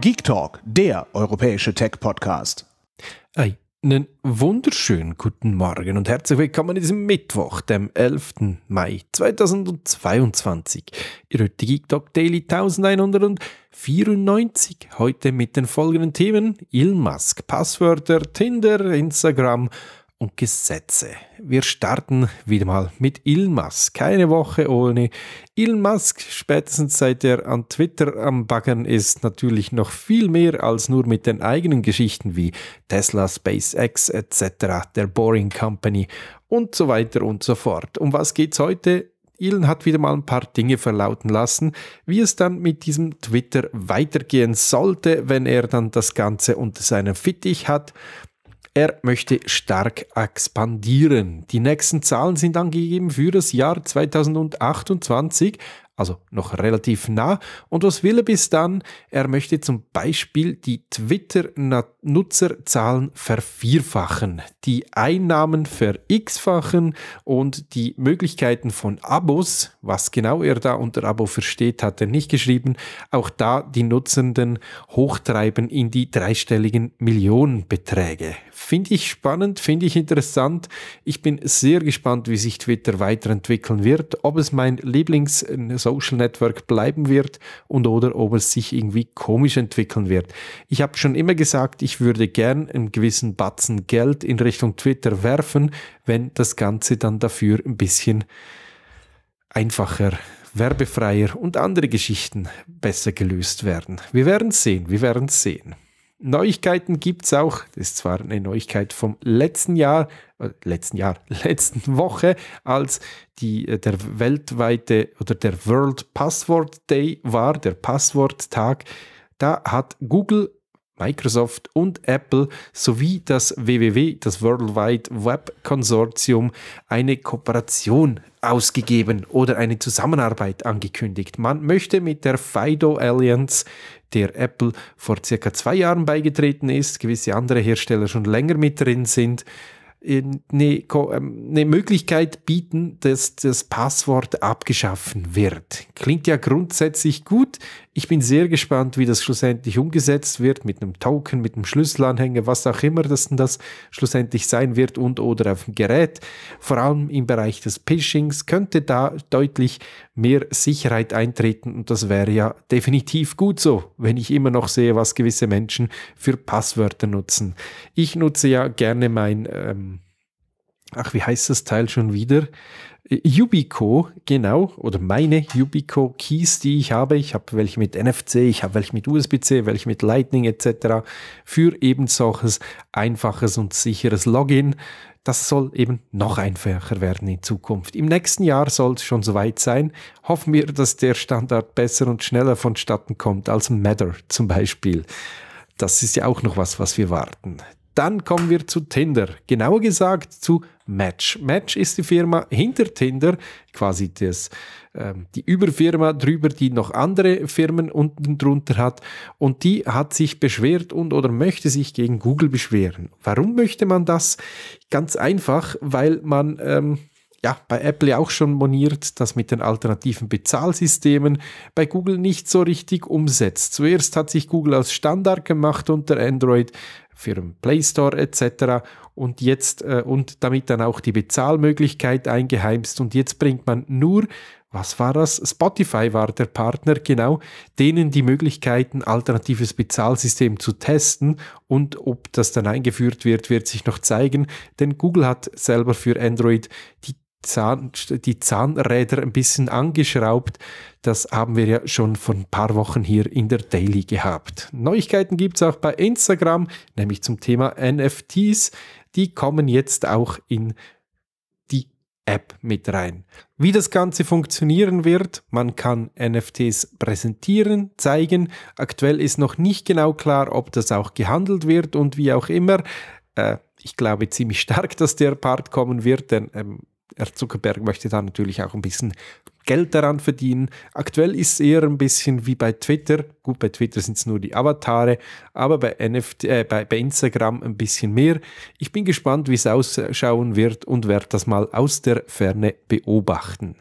Geek Talk, der europäische Tech-Podcast. Einen wunderschönen guten Morgen und herzlich willkommen an diesem Mittwoch, dem 11. Mai 2022. Ihr hört die Geek Talk Daily 1194. Heute mit den folgenden Themen: Elon Musk, Passwörter, Tinder, Instagram, und Gesetze. Wir starten wieder mal mit Elon Musk. Keine Woche ohne Elon Musk. Spätestens seit er an Twitter am Baggern ist, natürlich noch viel mehr als nur mit den eigenen Geschichten wie Tesla, SpaceX etc., der Boring Company und so weiter und so fort. Um was geht's heute? Elon hat wieder mal ein paar Dinge verlauten lassen, wie es dann mit diesem Twitter weitergehen sollte, wenn er dann das Ganze unter seinem Fittich hat er möchte stark expandieren. Die nächsten Zahlen sind angegeben für das Jahr 2028 also noch relativ nah. Und was will er bis dann? Er möchte zum Beispiel die Twitter-Nutzerzahlen vervierfachen, die Einnahmen verx-fachen und die Möglichkeiten von Abos, was genau er da unter Abo versteht, hat er nicht geschrieben, auch da die Nutzenden hochtreiben in die dreistelligen Millionenbeträge. Finde ich spannend, finde ich interessant. Ich bin sehr gespannt, wie sich Twitter weiterentwickeln wird, ob es mein Lieblings- Social Network bleiben wird und oder ob es sich irgendwie komisch entwickeln wird. Ich habe schon immer gesagt, ich würde gern einen gewissen Batzen Geld in Richtung Twitter werfen, wenn das Ganze dann dafür ein bisschen einfacher werbefreier und andere Geschichten besser gelöst werden. Wir werden sehen, wir werden sehen. Neuigkeiten gibt es auch. Das ist zwar eine Neuigkeit vom letzten Jahr, äh, letzten Jahr, letzten Woche, als die, äh, der weltweite oder der World Password Day war, der Passworttag. Da hat Google Microsoft und Apple sowie das WWW, das World Wide Web Consortium, eine Kooperation ausgegeben oder eine Zusammenarbeit angekündigt. Man möchte mit der FIDO Alliance, der Apple vor circa zwei Jahren beigetreten ist, gewisse andere Hersteller schon länger mit drin sind, eine, ähm, eine Möglichkeit bieten, dass das Passwort abgeschaffen wird. Klingt ja grundsätzlich gut. Ich bin sehr gespannt, wie das schlussendlich umgesetzt wird, mit einem Token, mit einem Schlüsselanhänger, was auch immer das denn das schlussendlich sein wird und oder auf dem Gerät. Vor allem im Bereich des Phishings könnte da deutlich mehr Sicherheit eintreten und das wäre ja definitiv gut so, wenn ich immer noch sehe, was gewisse Menschen für Passwörter nutzen. Ich nutze ja gerne mein ähm, ach, wie heißt das Teil schon wieder? Äh, Yubico, genau, oder meine Yubico Keys, die ich habe. Ich habe welche mit NFC, ich habe welche mit USB-C, welche mit Lightning etc. für eben solches einfaches und sicheres Login. Das soll eben noch einfacher werden in Zukunft. Im nächsten Jahr soll es schon soweit sein. Hoffen wir, dass der Standard besser und schneller vonstatten kommt als Matter zum Beispiel. Das ist ja auch noch was, was wir warten. Dann kommen wir zu Tinder, genauer gesagt zu Match. Match ist die Firma hinter Tinder, quasi das, äh, die Überfirma drüber, die noch andere Firmen unten drunter hat. Und die hat sich beschwert und oder möchte sich gegen Google beschweren. Warum möchte man das? Ganz einfach, weil man... Ähm, ja, bei Apple auch schon moniert, das mit den alternativen Bezahlsystemen bei Google nicht so richtig umsetzt. Zuerst hat sich Google als Standard gemacht unter Android für den Play Store etc. und jetzt äh, und damit dann auch die Bezahlmöglichkeit eingeheimst und jetzt bringt man nur was war das? Spotify war der Partner, genau, denen die Möglichkeiten, alternatives Bezahlsystem zu testen und ob das dann eingeführt wird, wird sich noch zeigen, denn Google hat selber für Android die Zahn, die Zahnräder ein bisschen angeschraubt. Das haben wir ja schon vor ein paar Wochen hier in der Daily gehabt. Neuigkeiten gibt es auch bei Instagram, nämlich zum Thema NFTs. Die kommen jetzt auch in die App mit rein. Wie das Ganze funktionieren wird, man kann NFTs präsentieren, zeigen. Aktuell ist noch nicht genau klar, ob das auch gehandelt wird und wie auch immer. Äh, ich glaube ziemlich stark, dass der Part kommen wird, denn ähm, Herr Zuckerberg möchte da natürlich auch ein bisschen Geld daran verdienen. Aktuell ist es eher ein bisschen wie bei Twitter. Gut, bei Twitter sind es nur die Avatare, aber bei, NFT, äh, bei, bei, Instagram ein bisschen mehr. Ich bin gespannt, wie es ausschauen wird und werde das mal aus der Ferne beobachten.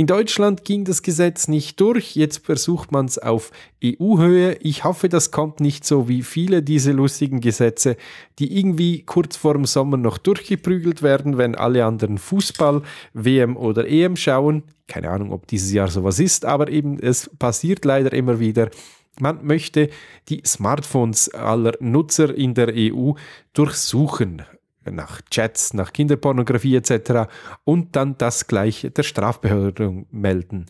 In Deutschland ging das Gesetz nicht durch, jetzt versucht man es auf EU-Höhe. Ich hoffe, das kommt nicht so wie viele dieser lustigen Gesetze, die irgendwie kurz vor dem Sommer noch durchgeprügelt werden, wenn alle anderen Fußball, WM oder EM schauen. Keine Ahnung, ob dieses Jahr sowas ist, aber eben es passiert leider immer wieder. Man möchte die Smartphones aller Nutzer in der EU durchsuchen nach Chats, nach Kinderpornografie etc. und dann das gleich der Strafbehörde melden.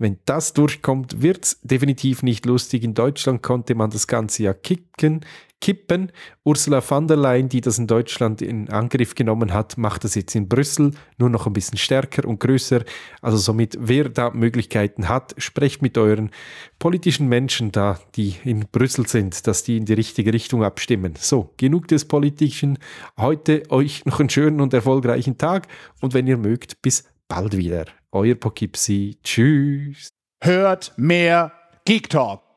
Wenn das durchkommt, wird's definitiv nicht lustig. In Deutschland konnte man das Ganze ja kicken, kippen. Ursula von der Leyen, die das in Deutschland in Angriff genommen hat, macht das jetzt in Brüssel nur noch ein bisschen stärker und größer. Also somit, wer da Möglichkeiten hat, sprecht mit euren politischen Menschen da, die in Brüssel sind, dass die in die richtige Richtung abstimmen. So, genug des Politischen. Heute euch noch einen schönen und erfolgreichen Tag und wenn ihr mögt, bis bald wieder euer Pokipsi. Tschüss. Hört mehr Geek Talk.